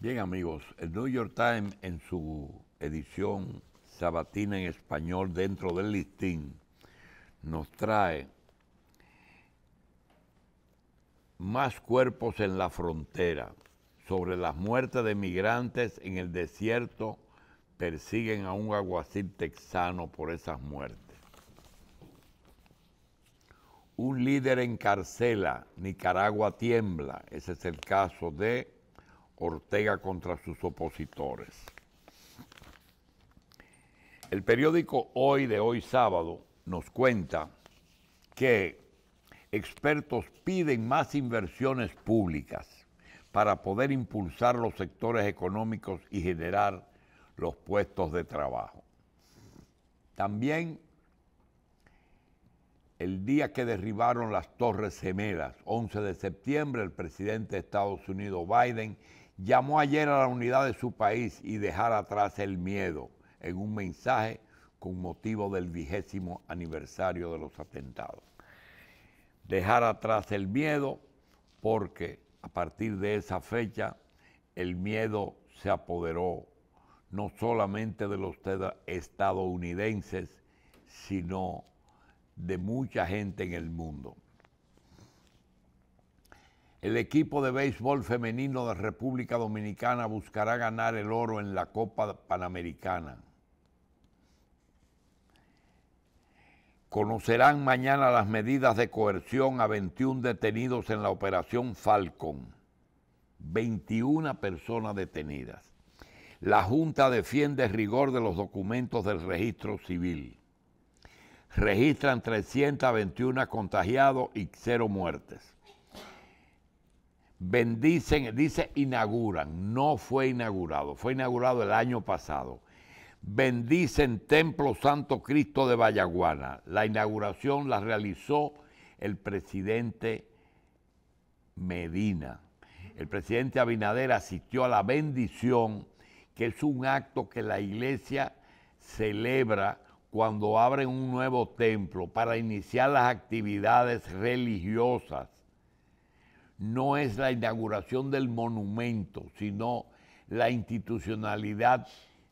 Bien amigos, el New York Times en su edición sabatina en español dentro del listín nos trae más cuerpos en la frontera sobre las muertes de migrantes en el desierto persiguen a un aguacil texano por esas muertes. Un líder encarcela, Nicaragua tiembla, ese es el caso de Ortega contra sus opositores. El periódico Hoy de hoy sábado nos cuenta que expertos piden más inversiones públicas para poder impulsar los sectores económicos y generar los puestos de trabajo. También el día que derribaron las Torres Gemelas, 11 de septiembre, el presidente de Estados Unidos Biden llamó ayer a la unidad de su país y dejar atrás el miedo en un mensaje con motivo del vigésimo aniversario de los atentados. Dejar atrás el miedo porque a partir de esa fecha el miedo se apoderó no solamente de los estadounidenses, sino de mucha gente en el mundo. El equipo de béisbol femenino de República Dominicana buscará ganar el oro en la Copa Panamericana. Conocerán mañana las medidas de coerción a 21 detenidos en la operación Falcon. 21 personas detenidas. La Junta defiende el rigor de los documentos del registro civil. Registran 321 contagiados y cero muertes. Bendicen, dice inauguran, no fue inaugurado, fue inaugurado el año pasado. Bendicen Templo Santo Cristo de Vallaguana. La inauguración la realizó el presidente Medina. El presidente Abinader asistió a la bendición, que es un acto que la iglesia celebra cuando abren un nuevo templo para iniciar las actividades religiosas no es la inauguración del monumento, sino la institucionalidad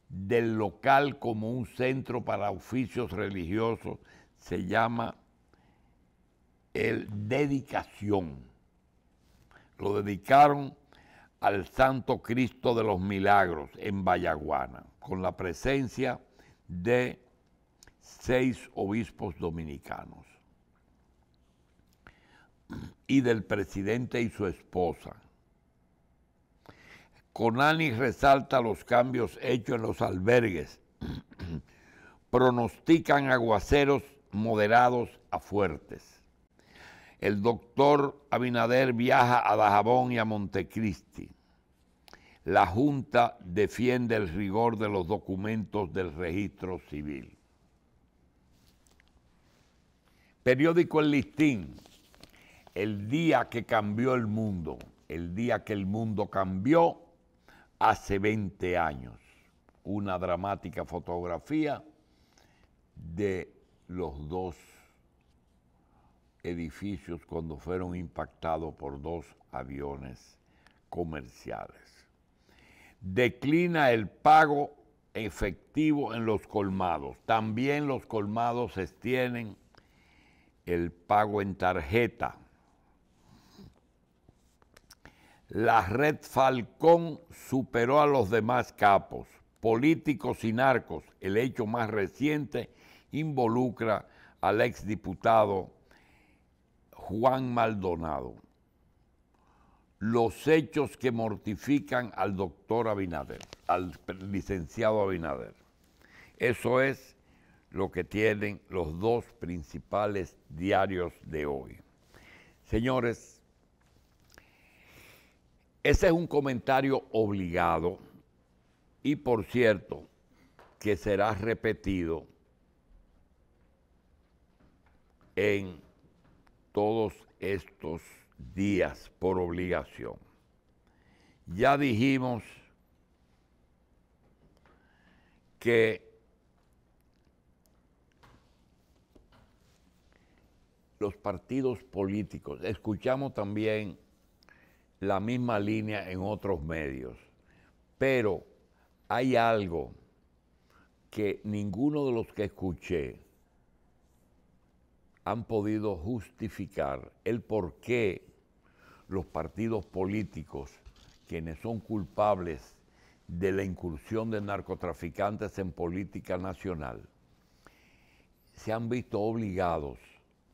del local como un centro para oficios religiosos. Se llama el dedicación. Lo dedicaron al Santo Cristo de los Milagros en Vallaguana, con la presencia de seis obispos dominicanos y del presidente y su esposa. Conanis resalta los cambios hechos en los albergues. Pronostican aguaceros moderados a fuertes. El doctor Abinader viaja a Dajabón y a Montecristi. La Junta defiende el rigor de los documentos del registro civil. Periódico El Listín, el día que cambió el mundo, el día que el mundo cambió hace 20 años. Una dramática fotografía de los dos edificios cuando fueron impactados por dos aviones comerciales. Declina el pago efectivo en los colmados. También los colmados tienen el pago en tarjeta la red Falcón superó a los demás capos, políticos y narcos. El hecho más reciente involucra al exdiputado Juan Maldonado. Los hechos que mortifican al doctor Abinader, al licenciado Abinader. Eso es lo que tienen los dos principales diarios de hoy. Señores, ese es un comentario obligado y por cierto que será repetido en todos estos días por obligación. Ya dijimos que los partidos políticos, escuchamos también la misma línea en otros medios. Pero hay algo que ninguno de los que escuché han podido justificar el por qué los partidos políticos, quienes son culpables de la incursión de narcotraficantes en política nacional, se han visto obligados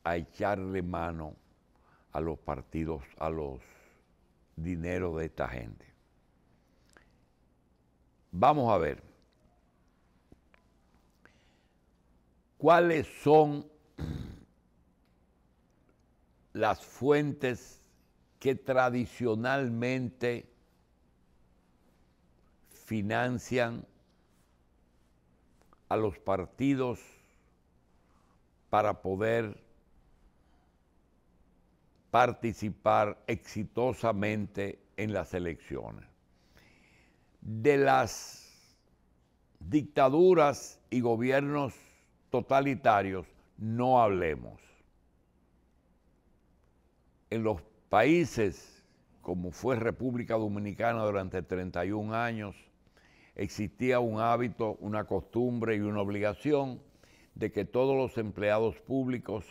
a echarle mano a los partidos, a los dinero de esta gente. Vamos a ver. ¿Cuáles son las fuentes que tradicionalmente financian a los partidos para poder participar exitosamente en las elecciones. De las dictaduras y gobiernos totalitarios no hablemos. En los países como fue República Dominicana durante 31 años, existía un hábito, una costumbre y una obligación de que todos los empleados públicos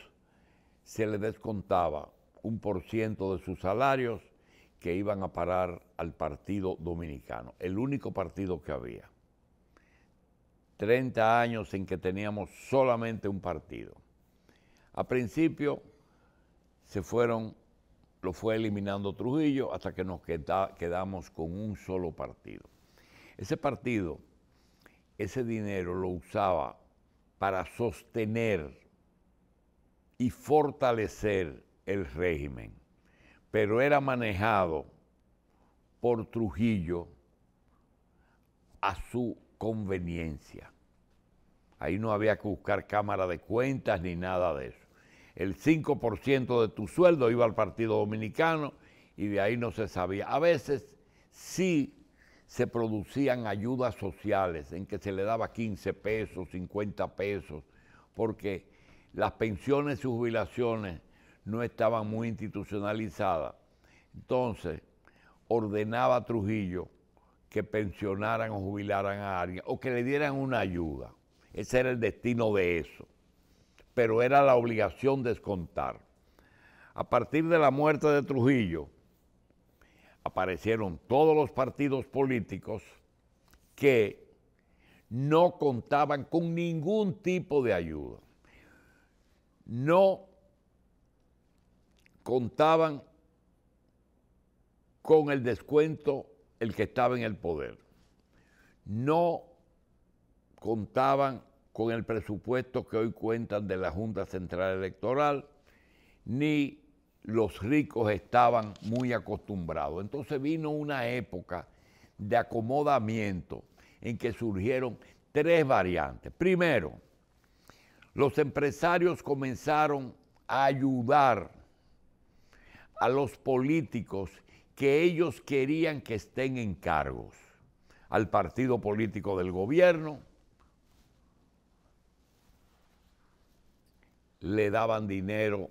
se les descontaba un por ciento de sus salarios que iban a parar al Partido Dominicano, el único partido que había. 30 años en que teníamos solamente un partido. A principio se fueron, lo fue eliminando Trujillo hasta que nos quedamos con un solo partido. Ese partido, ese dinero lo usaba para sostener y fortalecer el régimen, pero era manejado por Trujillo a su conveniencia. Ahí no había que buscar cámara de cuentas ni nada de eso. El 5% de tu sueldo iba al Partido Dominicano y de ahí no se sabía. A veces sí se producían ayudas sociales en que se le daba 15 pesos, 50 pesos, porque las pensiones y jubilaciones no estaban muy institucionalizada. Entonces, ordenaba a Trujillo que pensionaran o jubilaran a alguien o que le dieran una ayuda. Ese era el destino de eso. Pero era la obligación descontar. A partir de la muerte de Trujillo, aparecieron todos los partidos políticos que no contaban con ningún tipo de ayuda. No contaban con el descuento el que estaba en el poder. No contaban con el presupuesto que hoy cuentan de la Junta Central Electoral, ni los ricos estaban muy acostumbrados. Entonces vino una época de acomodamiento en que surgieron tres variantes. Primero, los empresarios comenzaron a ayudar a los políticos que ellos querían que estén en cargos, al partido político del gobierno, le daban dinero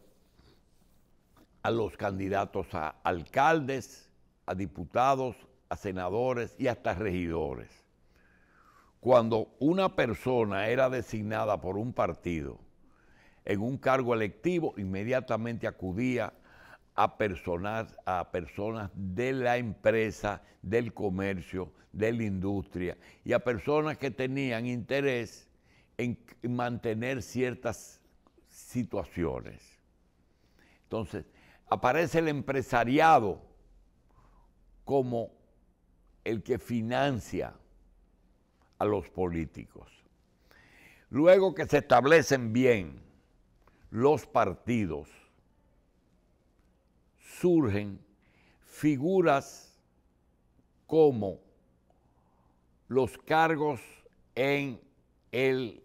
a los candidatos a alcaldes, a diputados, a senadores y hasta regidores. Cuando una persona era designada por un partido en un cargo electivo, inmediatamente acudía a personas, a personas de la empresa, del comercio, de la industria y a personas que tenían interés en mantener ciertas situaciones. Entonces, aparece el empresariado como el que financia a los políticos. Luego que se establecen bien los partidos, surgen figuras como los cargos en el,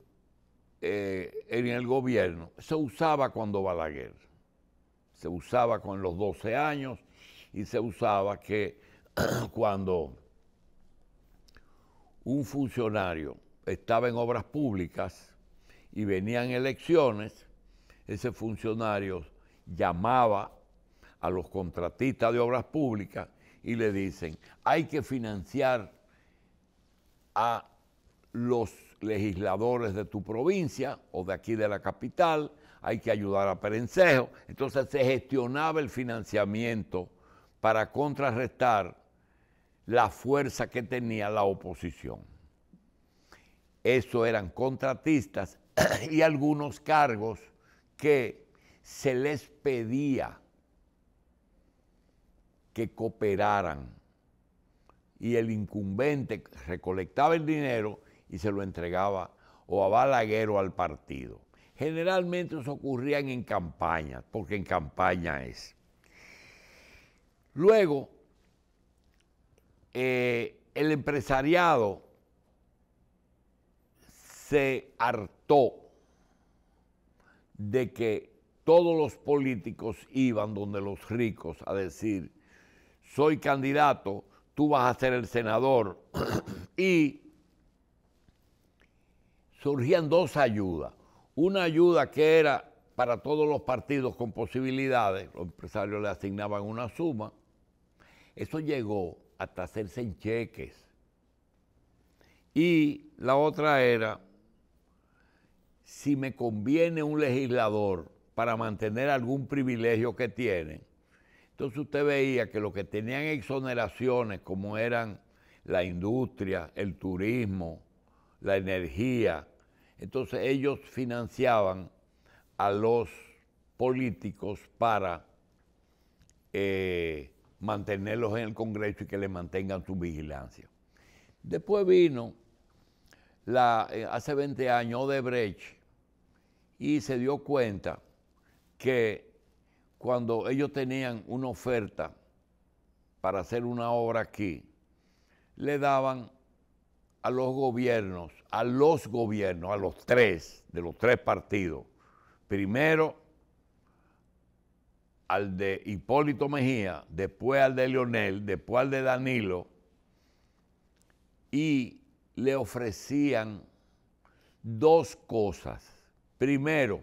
eh, en el gobierno. Se usaba cuando Balaguer, se usaba con los 12 años y se usaba que cuando un funcionario estaba en obras públicas y venían elecciones, ese funcionario llamaba a los contratistas de obras públicas y le dicen, hay que financiar a los legisladores de tu provincia o de aquí de la capital, hay que ayudar a Perencejo. Entonces se gestionaba el financiamiento para contrarrestar la fuerza que tenía la oposición. Eso eran contratistas y algunos cargos que se les pedía que cooperaran. Y el incumbente recolectaba el dinero y se lo entregaba o a Balaguer al partido. Generalmente eso ocurría en campaña, porque en campaña es. Luego, eh, el empresariado se hartó de que todos los políticos iban donde los ricos a decir soy candidato, tú vas a ser el senador. y surgían dos ayudas. Una ayuda que era para todos los partidos con posibilidades, los empresarios le asignaban una suma. Eso llegó hasta hacerse en cheques. Y la otra era, si me conviene un legislador para mantener algún privilegio que tiene, entonces usted veía que los que tenían exoneraciones, como eran la industria, el turismo, la energía, entonces ellos financiaban a los políticos para eh, mantenerlos en el Congreso y que le mantengan su vigilancia. Después vino eh, hace 20 años Odebrecht y se dio cuenta que cuando ellos tenían una oferta para hacer una obra aquí, le daban a los gobiernos, a los gobiernos, a los tres, de los tres partidos. Primero al de Hipólito Mejía, después al de Leonel, después al de Danilo, y le ofrecían dos cosas. Primero,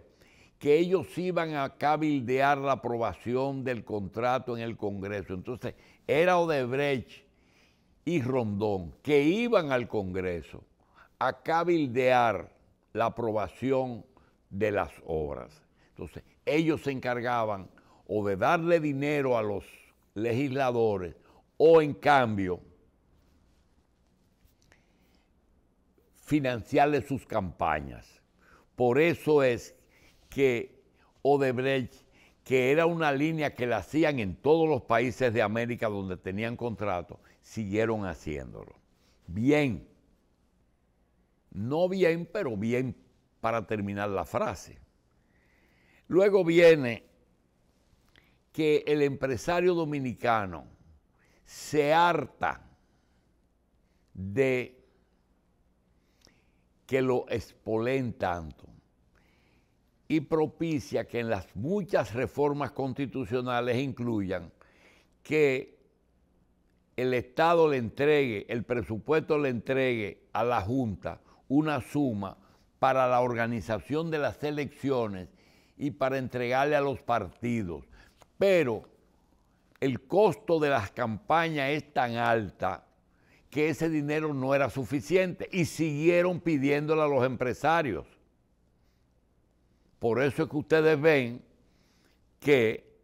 que ellos iban a cabildear la aprobación del contrato en el Congreso. Entonces, era Odebrecht y Rondón que iban al Congreso a cabildear la aprobación de las obras. Entonces, ellos se encargaban o de darle dinero a los legisladores o en cambio financiarle sus campañas. Por eso es que Odebrecht, que era una línea que la hacían en todos los países de América donde tenían contrato, siguieron haciéndolo. Bien, no bien, pero bien para terminar la frase. Luego viene que el empresario dominicano se harta de que lo espolen tanto y propicia que en las muchas reformas constitucionales incluyan que el Estado le entregue, el presupuesto le entregue a la Junta una suma para la organización de las elecciones y para entregarle a los partidos. Pero el costo de las campañas es tan alta que ese dinero no era suficiente y siguieron pidiéndole a los empresarios. Por eso es que ustedes ven que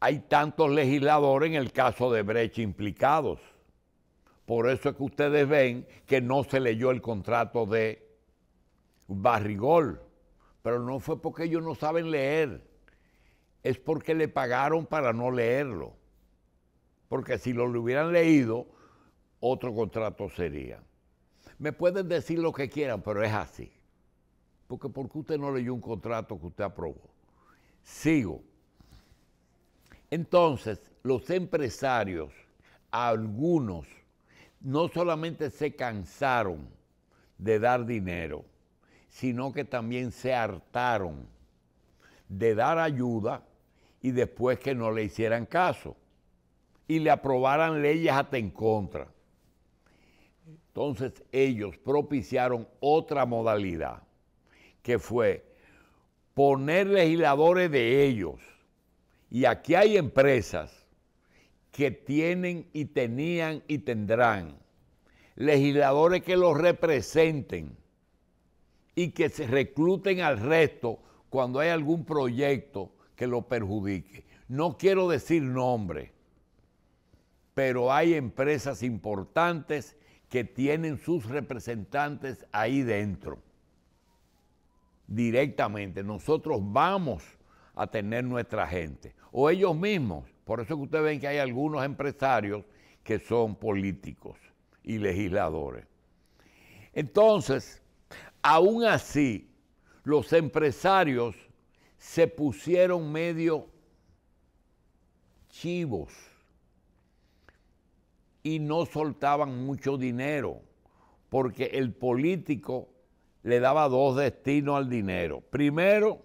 hay tantos legisladores en el caso de Brecht implicados. Por eso es que ustedes ven que no se leyó el contrato de Barrigol, pero no fue porque ellos no saben leer, es porque le pagaron para no leerlo, porque si lo hubieran leído, otro contrato sería. Me pueden decir lo que quieran, pero es así porque porque usted no leyó un contrato que usted aprobó. Sigo. Entonces, los empresarios, algunos, no solamente se cansaron de dar dinero, sino que también se hartaron de dar ayuda y después que no le hicieran caso y le aprobaran leyes hasta en contra. Entonces ellos propiciaron otra modalidad que fue poner legisladores de ellos. Y aquí hay empresas que tienen y tenían y tendrán legisladores que los representen y que se recluten al resto cuando hay algún proyecto que lo perjudique. No quiero decir nombre, pero hay empresas importantes que tienen sus representantes ahí dentro directamente. Nosotros vamos a tener nuestra gente, o ellos mismos. Por eso que ustedes ven que hay algunos empresarios que son políticos y legisladores. Entonces, aún así, los empresarios se pusieron medio chivos y no soltaban mucho dinero, porque el político le daba dos destinos al dinero. Primero,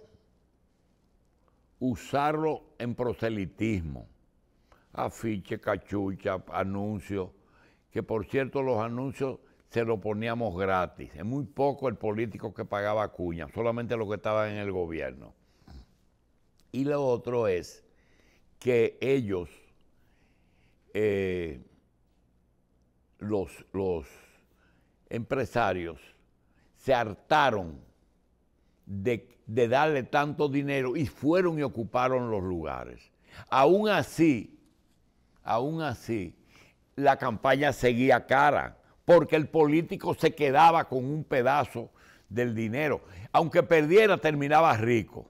usarlo en proselitismo. Afiche, cachucha, anuncios, que por cierto los anuncios se los poníamos gratis. Es muy poco el político que pagaba cuña, solamente los que estaban en el gobierno. Y lo otro es que ellos, eh, los empresarios, se hartaron de, darle tanto dinero y fueron y ocuparon los lugares. Aún así, aún así, la campaña seguía cara, porque el político se quedaba con un pedazo del dinero. Aunque perdiera, terminaba rico.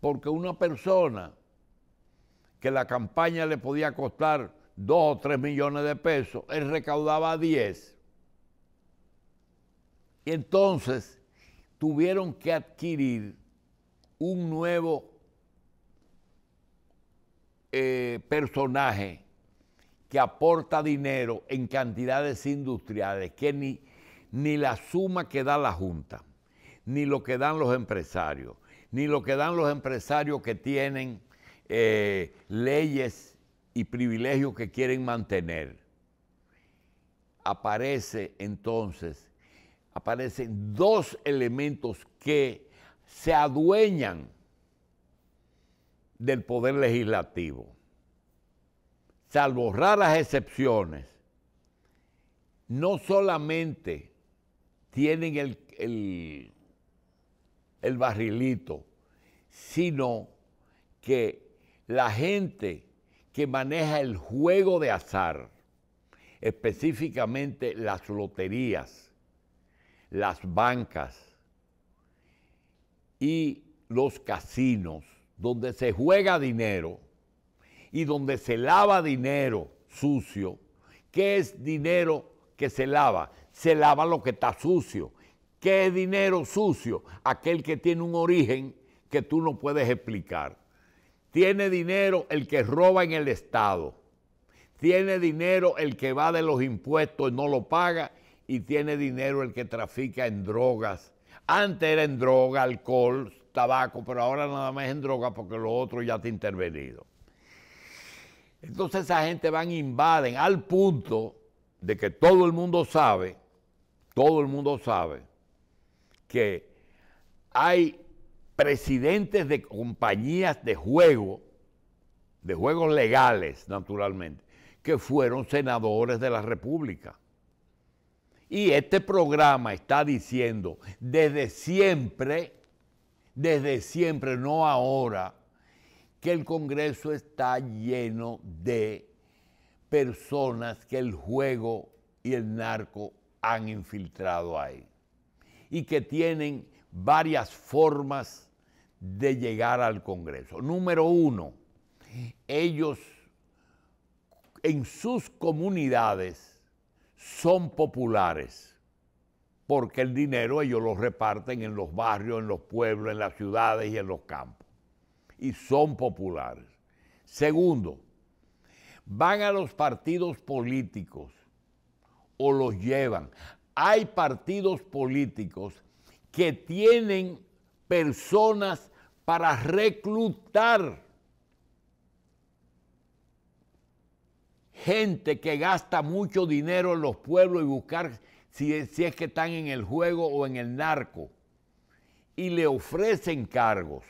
Porque una persona que la campaña le podía costar dos o tres millones de pesos, él recaudaba 10 y Entonces, tuvieron que adquirir un nuevo eh, personaje que aporta dinero en cantidades industriales, que ni, ni la suma que da la Junta, ni lo que dan los empresarios, ni lo que dan los empresarios que tienen eh, leyes y privilegios que quieren mantener. Aparece entonces aparecen dos elementos que se adueñan del poder legislativo, salvo raras excepciones, no solamente tienen el, el barrilito, sino que la gente que maneja el juego de azar, específicamente las loterías, las bancas y los casinos, donde se juega dinero y donde se lava dinero sucio. ¿Qué es dinero que se lava? Se lava lo que está sucio. ¿Qué es dinero sucio? Aquel que tiene un origen que tú no puedes explicar. Tiene dinero el que roba en el Estado. Tiene dinero el que va de los impuestos y no lo paga y tiene dinero el que trafica en drogas. Antes era en droga, alcohol, tabaco, pero ahora nada más en droga porque lo otro ya está intervenido. Entonces esa gente van, invaden al punto de que todo el mundo sabe, todo el mundo sabe que hay presidentes de compañías de juego, de juegos legales naturalmente, que fueron senadores de la República. Y este programa está diciendo desde siempre, desde siempre, no ahora, que el Congreso está lleno de personas que el juego y el narco han infiltrado ahí y que tienen varias formas de llegar al Congreso. Número uno, ellos en sus comunidades son populares, porque el dinero ellos lo reparten en los barrios, en los pueblos, en las ciudades y en los campos. Y son populares. Segundo, van a los partidos políticos o los llevan. Hay partidos políticos que tienen personas para reclutar gente que gasta mucho dinero en los pueblos y buscar si, si es que están en el juego o en el narco. Y le ofrecen cargos.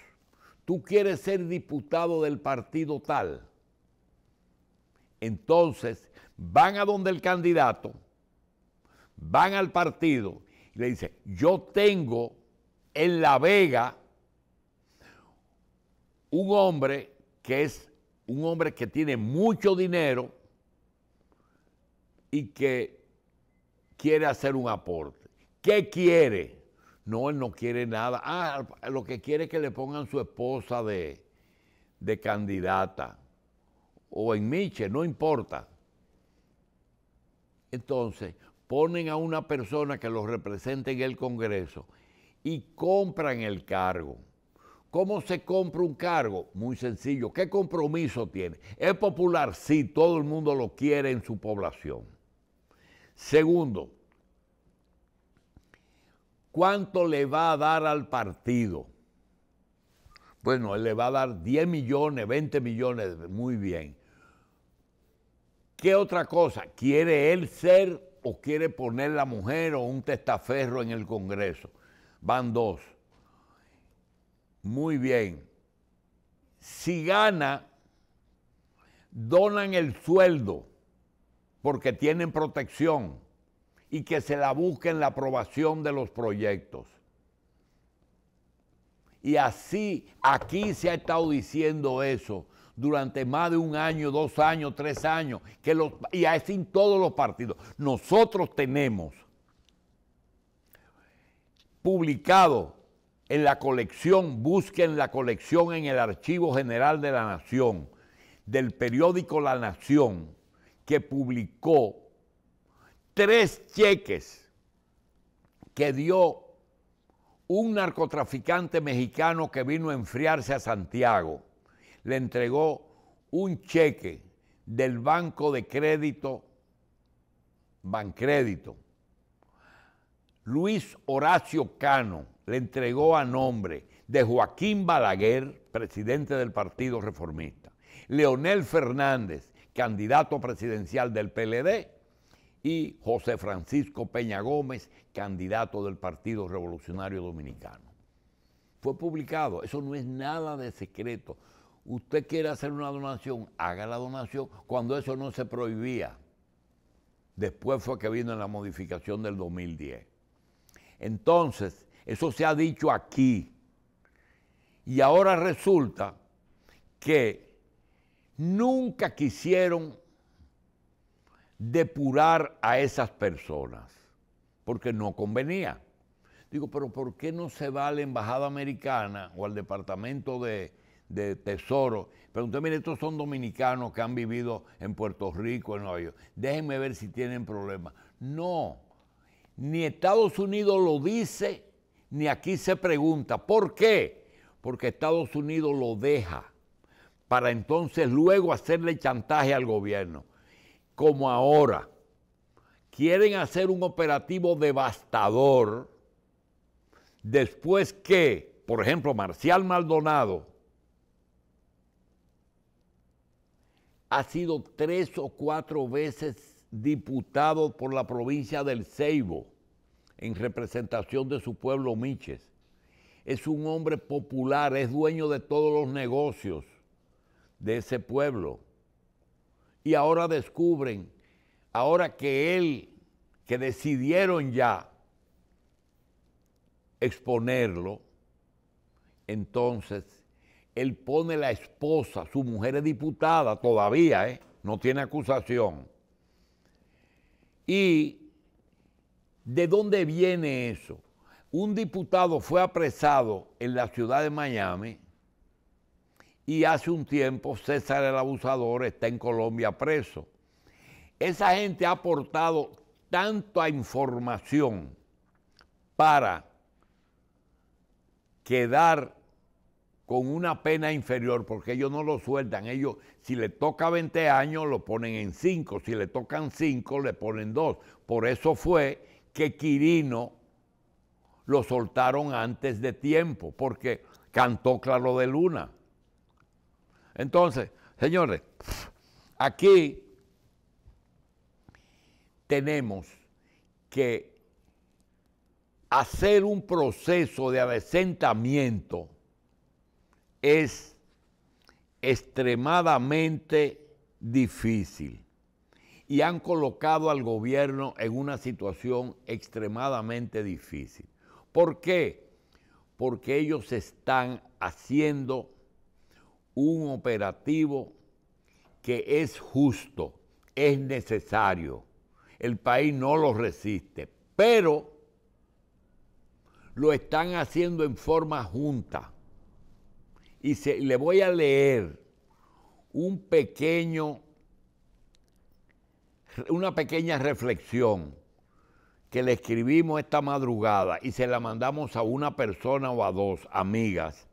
Tú quieres ser diputado del partido tal. Entonces van a donde el candidato, van al partido y le dicen, yo tengo en La Vega un hombre que es un hombre que tiene mucho dinero y que quiere hacer un aporte. ¿Qué quiere? No, él no quiere nada. Ah, lo que quiere es que le pongan su esposa de, candidata o en Miche, no importa. Entonces, ponen a una persona que los represente en el Congreso y compran el cargo. ¿Cómo se compra un cargo? Muy sencillo. ¿Qué compromiso tiene? Es popular, sí, todo el mundo lo quiere en su población. Segundo, ¿cuánto le va a dar al partido? Bueno, él le va a dar 10 millones, 20 millones, muy bien. ¿Qué otra cosa? ¿Quiere él ser o quiere poner la mujer o un testaferro en el Congreso? Van dos. Muy bien. Si gana, donan el sueldo porque tienen protección y que se la busquen la aprobación de los proyectos. Y así aquí se ha estado diciendo eso durante más de un año, dos años, tres años, que los, y así en todos los partidos. Nosotros tenemos publicado en la colección, busquen la colección en el Archivo General de la Nación, del periódico La Nación, que publicó tres cheques que dio un narcotraficante mexicano que vino a enfriarse a Santiago. Le entregó un cheque del banco de crédito, Bancrédito. Luis Horacio Cano le entregó a nombre de Joaquín Balaguer, presidente del Partido Reformista, Leonel Fernández, candidato presidencial del PLD, y José Francisco Peña Gómez, candidato del Partido Revolucionario Dominicano. Fue publicado, eso no es nada de secreto. Usted quiere hacer una donación, haga la donación cuando eso no se prohibía. Después fue que vino la modificación del 2010. Entonces, eso se ha dicho aquí. Y ahora resulta que nunca quisieron depurar a esas personas, porque no convenía. Digo, pero ¿por qué no se va a la Embajada Americana o al Departamento de, Tesoro? Pregunté, mire, estos son dominicanos que han vivido en Puerto Rico, en Nueva York. Déjenme ver si tienen problemas. No, ni Estados Unidos lo dice, ni aquí se pregunta. ¿Por qué? Porque Estados Unidos lo deja para entonces luego hacerle chantaje al gobierno. Como ahora quieren hacer un operativo devastador después que, por ejemplo, Marcial Maldonado ha sido tres o cuatro veces diputado por la provincia del Ceibo en representación de su pueblo Miches. Es un hombre popular, es dueño de todos los negocios de ese pueblo. Y ahora descubren, ahora que él, que decidieron ya exponerlo, entonces él pone la esposa, su mujer es diputada todavía, ¿eh? no tiene acusación. ¿Y de dónde viene eso? Un diputado fue apresado en la ciudad de Miami y hace un tiempo César el Abusador está en Colombia preso. Esa gente ha aportado tanta información para quedar con una pena inferior, porque ellos no lo sueltan. Ellos, si le toca 20 años, lo ponen en 5. Si le tocan 5, le ponen 2. Por eso fue que Quirino lo soltaron antes de tiempo, porque cantó Claro de Luna. Entonces, señores, aquí tenemos que hacer un proceso de adesentamiento es extremadamente difícil y han colocado al gobierno en una situación extremadamente difícil. ¿Por qué? Porque ellos están haciendo un operativo que es justo, es necesario. El país no lo resiste, pero lo están haciendo en forma junta. Y se, le voy a leer un pequeño, una pequeña reflexión que le escribimos esta madrugada y se la mandamos a una persona o a dos amigas,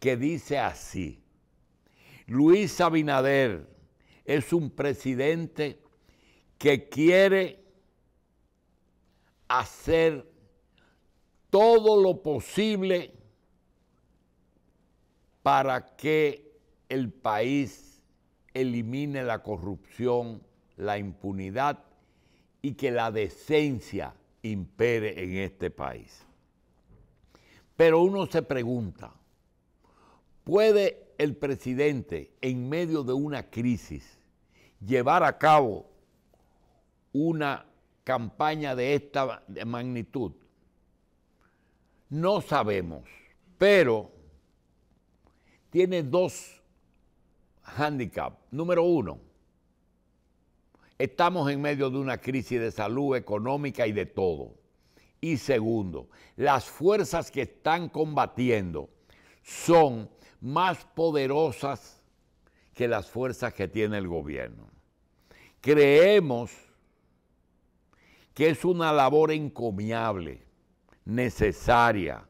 que dice así. Luis Abinader es un presidente que quiere hacer todo lo posible para que el país elimine la corrupción, la impunidad y que la decencia impere en este país. Pero uno se pregunta, ¿puede el presidente en medio de una crisis llevar a cabo una campaña de esta magnitud? No sabemos, pero tiene dos hándicaps. Número uno, estamos en medio de una crisis de salud económica y de todo. Y segundo, las fuerzas que están combatiendo son más poderosas que las fuerzas que tiene el gobierno. Creemos que es una labor encomiable, necesaria,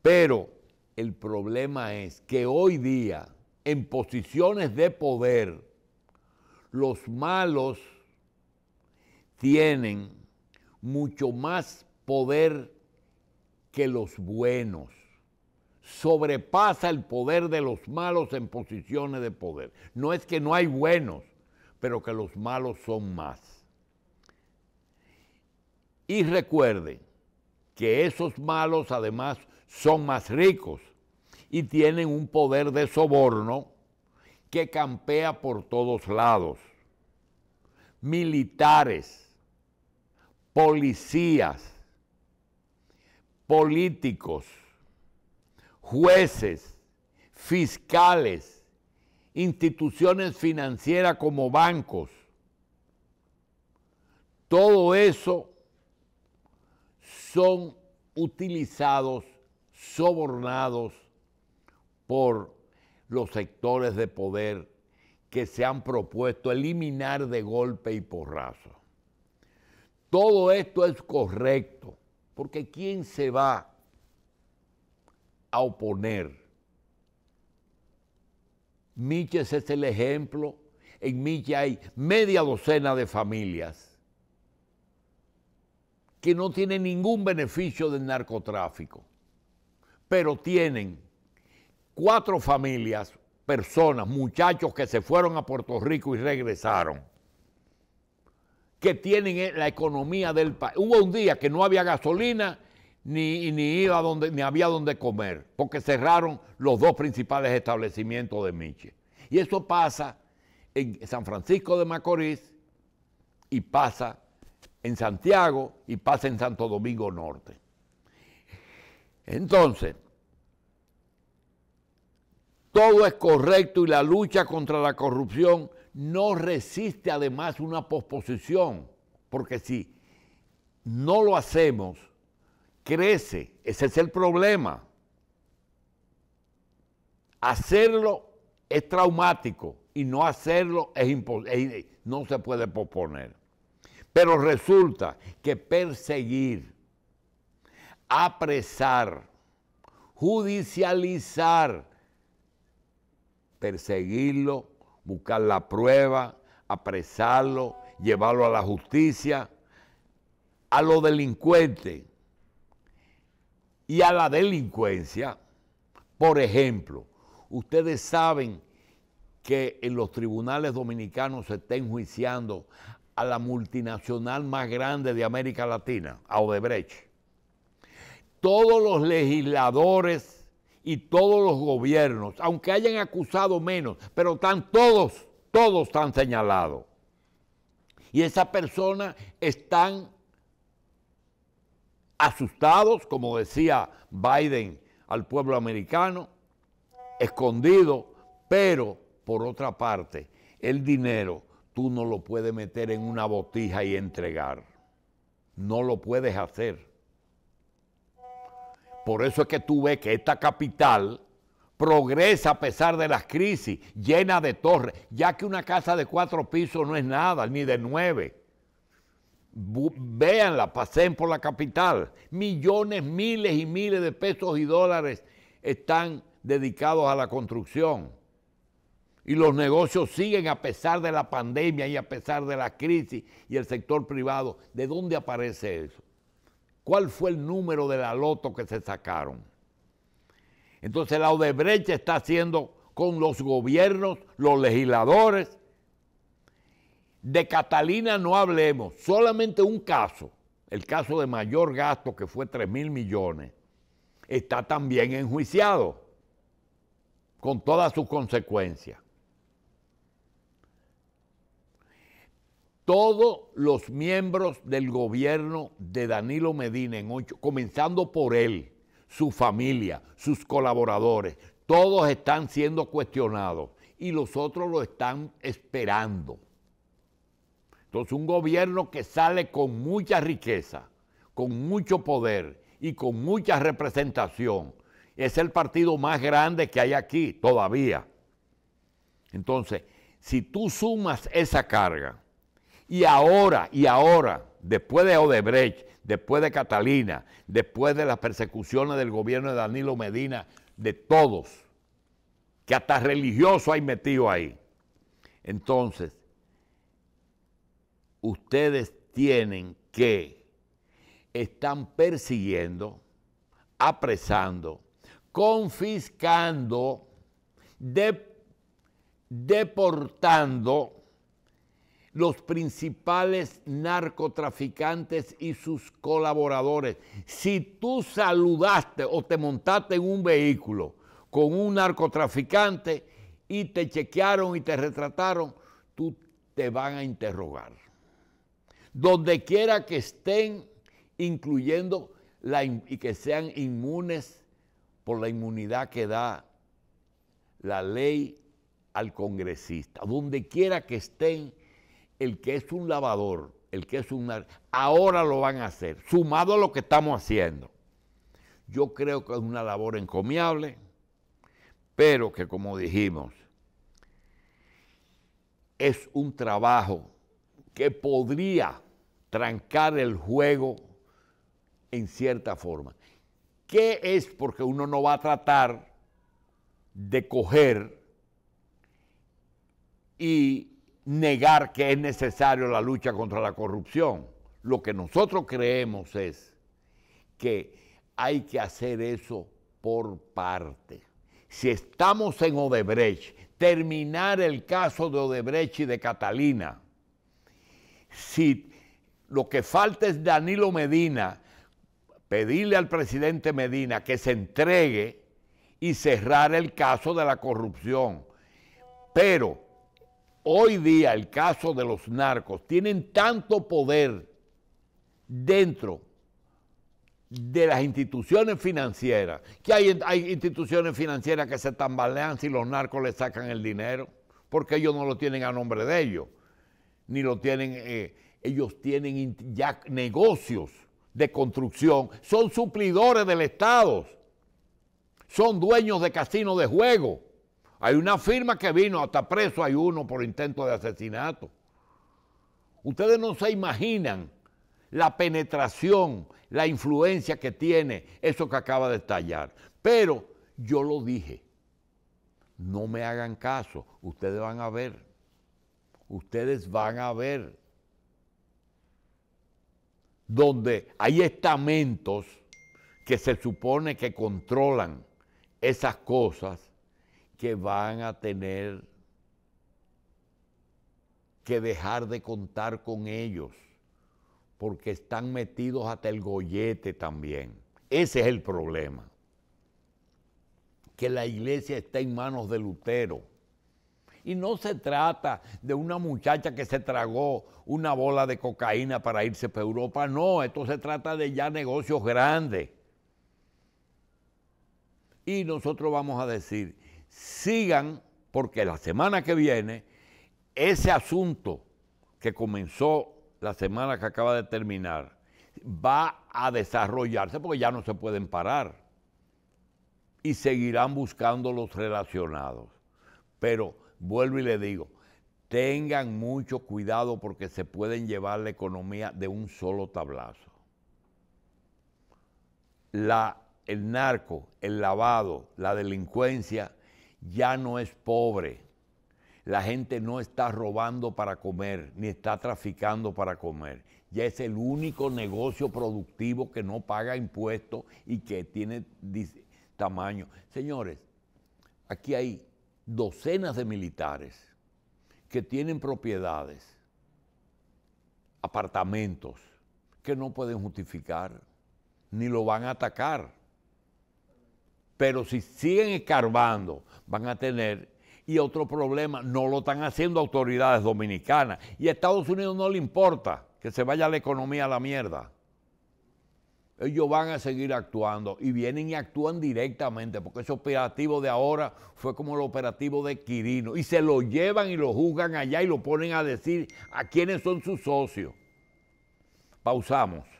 pero el problema es que hoy día, en posiciones de poder, los malos tienen mucho más poder que los buenos sobrepasa el poder de los malos en posiciones de poder. No es que no hay buenos, pero que los malos son más. Y recuerden que esos malos además son más ricos y tienen un poder de soborno que campea por todos lados. Militares, policías, políticos, jueces, fiscales, instituciones financieras como bancos. Todo eso son utilizados, sobornados por los sectores de poder que se han propuesto eliminar de golpe y porrazo. Todo esto es correcto, porque ¿quién se va oponer. Miches es el ejemplo. En Miches hay media docena de familias que no tienen ningún beneficio del narcotráfico, pero tienen cuatro familias, personas, muchachos que se fueron a Puerto Rico y regresaron, que tienen la economía del país. Hubo un día que no había gasolina ni, iba ni había donde comer, porque cerraron los dos principales establecimientos de Miche. Y eso pasa en San Francisco de Macorís y pasa en Santiago y pasa en Santo Domingo Norte. Entonces, todo es correcto y la lucha contra la corrupción no resiste además una posposición, porque si no lo hacemos, crece. Ese es el problema. Hacerlo es traumático y no hacerlo es, imposible, eh, no se puede posponer. Pero resulta que perseguir, apresar, judicializar, perseguirlo, buscar la prueba, apresarlo, llevarlo a la justicia, a los delincuentes, y a la delincuencia. Por ejemplo, ustedes saben que en los tribunales dominicanos se está enjuiciando a la multinacional más grande de América Latina, a Odebrecht. Todos los legisladores y todos los gobiernos, aunque hayan acusado menos, pero están todos, todos están señalados. Y esas persona están asustados, como decía Biden al pueblo americano, escondido, pero por otra parte, el dinero tú no lo puedes meter en una botija y entregar. No lo puedes hacer. Por eso es que tú ves que esta capital progresa a pesar de las crisis, llena de torres, ya que una casa de cuatro pisos no es nada, ni de nueve véanla, pasen por la capital. Millones, miles y miles de pesos y dólares están dedicados a la construcción. Y los negocios siguen a pesar de la pandemia y a pesar de la crisis y el sector privado. ¿De dónde aparece eso? ¿Cuál fue el número de la loto que se sacaron? Entonces la Odebrecht está haciendo con los gobiernos, los legisladores, de Catalina no hablemos, solamente un caso, el caso de mayor gasto que fue 3 mil millones, está también enjuiciado con todas sus consecuencias. Todos los miembros del gobierno de Danilo Medina en comenzando por él, su familia, sus colaboradores, todos están siendo cuestionados y los otros lo están esperando un gobierno que sale con mucha riqueza, con mucho poder y con mucha representación, es el partido más grande que hay aquí todavía. Entonces, si tú sumas esa carga, y ahora, y ahora, después de Odebrecht, después de Catalina, después de las persecuciones del gobierno de Danilo Medina, de todos, que hasta religioso hay metido ahí. Entonces, ustedes tienen que están persiguiendo, apresando, confiscando, deportando los principales narcotraficantes y sus colaboradores. Si tú saludaste o te montaste en un vehículo con un narcotraficante y te chequearon y te retrataron, tú te van a interrogar donde quiera que estén, incluyendo y que sean inmunes por la inmunidad que da la ley al congresista. Donde quiera que estén, el que es un lavador, el que es un... Ahora lo van a hacer, sumado a lo que estamos haciendo. Yo creo que es una labor encomiable, pero que como dijimos, es un trabajo que podría trancar el juego en cierta forma. ¿Qué es? Porque uno no va a tratar de coger y negar que es necesario la lucha contra la corrupción. Lo que nosotros creemos es que hay que hacer eso por parte. Si estamos en Odebrecht, terminar el caso de Odebrecht y de Catalina. Si lo que falta es Danilo Medina, pedirle al presidente Medina que se entregue y cerrar el caso de la corrupción. Pero hoy día el caso de los narcos tienen tanto poder dentro de las instituciones financieras, que hay, instituciones financieras que se tambalean si los narcos le sacan el dinero, porque ellos no lo tienen a nombre de ellos, ni lo tienen... Eh, ellos tienen ya negocios de construcción, son suplidores del Estado, son dueños de casinos de juego. Hay una firma que vino, hasta preso hay uno por intento de asesinato. Ustedes no se imaginan la penetración, la influencia que tiene eso que acaba de estallar. Pero yo lo dije, no me hagan caso, ustedes van a ver, ustedes van a ver donde hay estamentos que se supone que controlan esas cosas que van a tener que dejar de contar con ellos, porque están metidos hasta el gollete también. Ese es el problema, que la iglesia está en manos de Lutero y no se trata de una muchacha que se tragó una bola de cocaína para irse para Europa, no, esto se trata de ya negocios grandes. Y nosotros vamos a decir, sigan, porque la semana que viene, ese asunto que comenzó la semana que acaba de terminar, va a desarrollarse porque ya no se pueden parar y seguirán buscando los relacionados. Pero vuelvo y le digo, tengan mucho cuidado porque se pueden llevar la economía de un solo tablazo. La, el narco, el lavado, la delincuencia ya no es pobre. La gente no está robando para comer, ni está traficando para comer. Ya es el único negocio productivo que no paga impuestos y que tiene tamaño. Señores, aquí hay docenas de militares que tienen propiedades, apartamentos, que no pueden justificar, ni lo van a atacar. Pero si siguen escarbando, van a tener y otro problema, no lo están haciendo autoridades dominicanas. Y a Estados Unidos no le importa que se vaya la economía a la mierda ellos van a seguir actuando y vienen y actúan directamente, porque ese operativo de ahora fue como el operativo de Quirino, y se lo llevan y lo juzgan allá y lo ponen a decir a quiénes son sus socios. Pausamos.